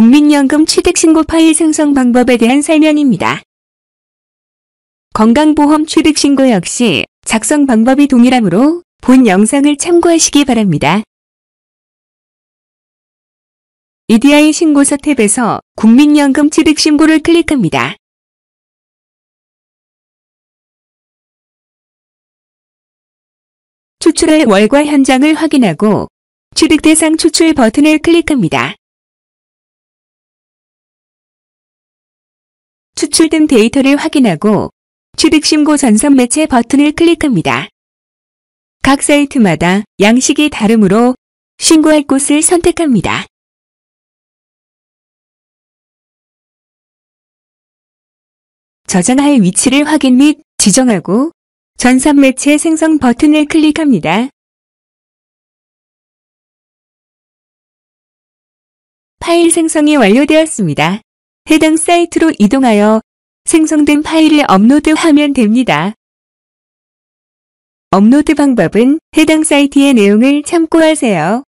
국민연금 취득신고 파일 생성 방법에 대한 설명입니다. 건강보험 취득신고 역시 작성 방법이 동일하므로 본 영상을 참고하시기 바랍니다. EDI 신고서 탭에서 국민연금 취득신고를 클릭합니다. 추출할 월과 현장을 확인하고 취득 대상 추출 버튼을 클릭합니다. 출등 데이터를 확인하고 취득 신고 전선 매체 버튼을 클릭합니다. 각 사이트마다 양식이 다르므로 신고할 곳을 선택합니다. 저장할 위치를 확인 및 지정하고 전선 매체 생성 버튼을 클릭합니다. 파일 생성이 완료되었습니다. 해당 사이트로 이동하여 생성된 파일을 업로드하면 됩니다. 업로드 방법은 해당 사이트의 내용을 참고하세요.